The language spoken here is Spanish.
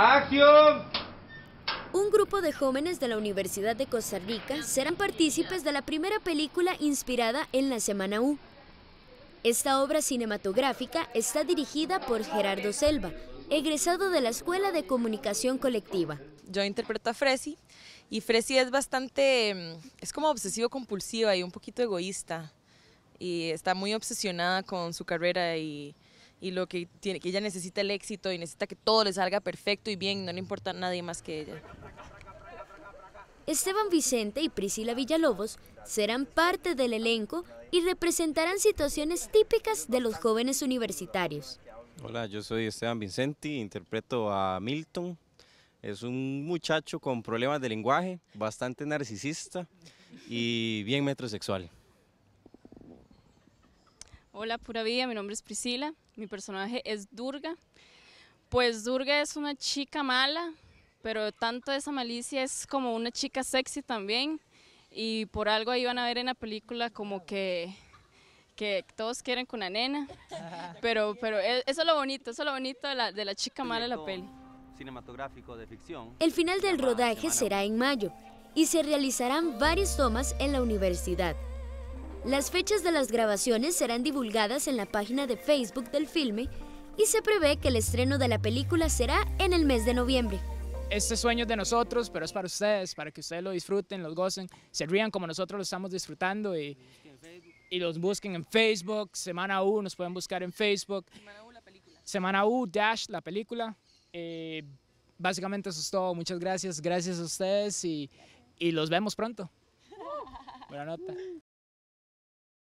¡Acción! Un grupo de jóvenes de la Universidad de Costa Rica serán partícipes de la primera película inspirada en la Semana U. Esta obra cinematográfica está dirigida por Gerardo Selva, egresado de la Escuela de Comunicación Colectiva. Yo interpreto a Fresi y Fresi es bastante, mm, es como obsesivo compulsiva y un poquito egoísta y está muy obsesionada con su carrera y y lo que tiene, que ella necesita el éxito y necesita que todo le salga perfecto y bien, no le importa nadie más que ella. Esteban Vicente y Priscila Villalobos serán parte del elenco y representarán situaciones típicas de los jóvenes universitarios. Hola, yo soy Esteban Vicente, interpreto a Milton. Es un muchacho con problemas de lenguaje, bastante narcisista y bien metrosexual. Hola, pura vida, mi nombre es Priscila mi personaje es Durga. Pues Durga es una chica mala, pero tanto esa malicia es como una chica sexy también. Y por algo ahí van a ver en la película como que, que todos quieren con la nena. Pero, pero e, eso es lo bonito, eso es lo bonito de la, chica mala de la peli. Cinematográfico de El final del rodaje será en mayo y se realizarán varias tomas en la universidad. Las fechas de las grabaciones serán divulgadas en la página de Facebook del filme y se prevé que el estreno de la película será en el mes de noviembre. Este sueño es de nosotros, pero es para ustedes, para que ustedes lo disfruten, los gocen, se rían como nosotros lo estamos disfrutando y, los busquen en Facebook. Semana U nos pueden buscar en Facebook. Semana U, la película. Semana U, Dash, la película. Eh, básicamente eso es todo. Muchas gracias. Gracias a ustedes y, y los vemos pronto. Buena nota.